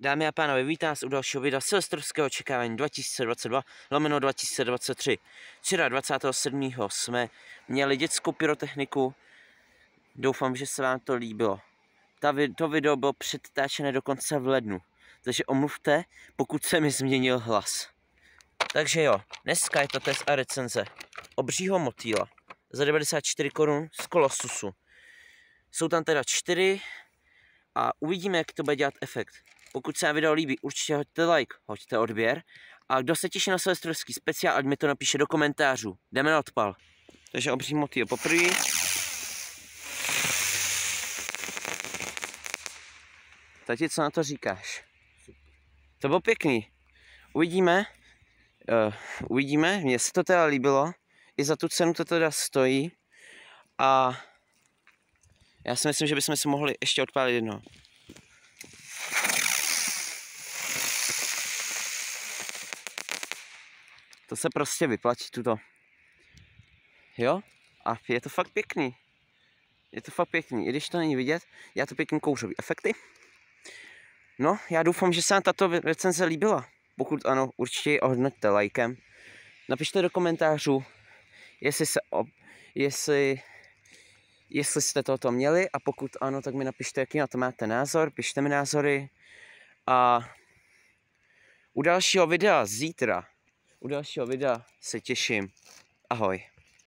Dámy a pánové, vítám vás u dalšího videa silvestrovského očekávání 2022 lomeno 2023. Včera 27. jsme měli dětskou pyrotechniku. Doufám, že se vám to líbilo. Ta, to video bylo předtáčené dokonce v lednu, takže omluvte, pokud se mi změnil hlas. Takže jo, dneska je to test a recenze obřího motýla za 94 korun z Kolosusu. Jsou tam teda čtyři a uvidíme, jak to bude dělat efekt. Pokud se vám video líbí, určitě hoďte like, hoďte odběr. A kdo se těší na silvestrovský speciál, ať mi to napíše do komentářů. Jdeme na odpal. Takže obří motýl poprvé. Tati, co na to říkáš? To bylo pěkný. Uvidíme. Uh, uvidíme. Mně se to teda líbilo. I za tu cenu to teda stojí. A já si myslím, že bychom se mohli ještě odpálit jedno. To se prostě vyplatí tuto. Jo? A je to fakt pěkný. Je to fakt pěkný. I když to není vidět, já to pěkný kouřový efekty. No, já doufám, že se vám tato recenze líbila. Pokud ano, určitě ji ohodnoťte lajkem. Napište do komentářů, jestli, se ob, jestli, jestli jste toto měli a pokud ano, tak mi napište, jaký na to máte názor, pište mi názory a u dalšího videa zítra u dalšího videa se těším. Ahoj.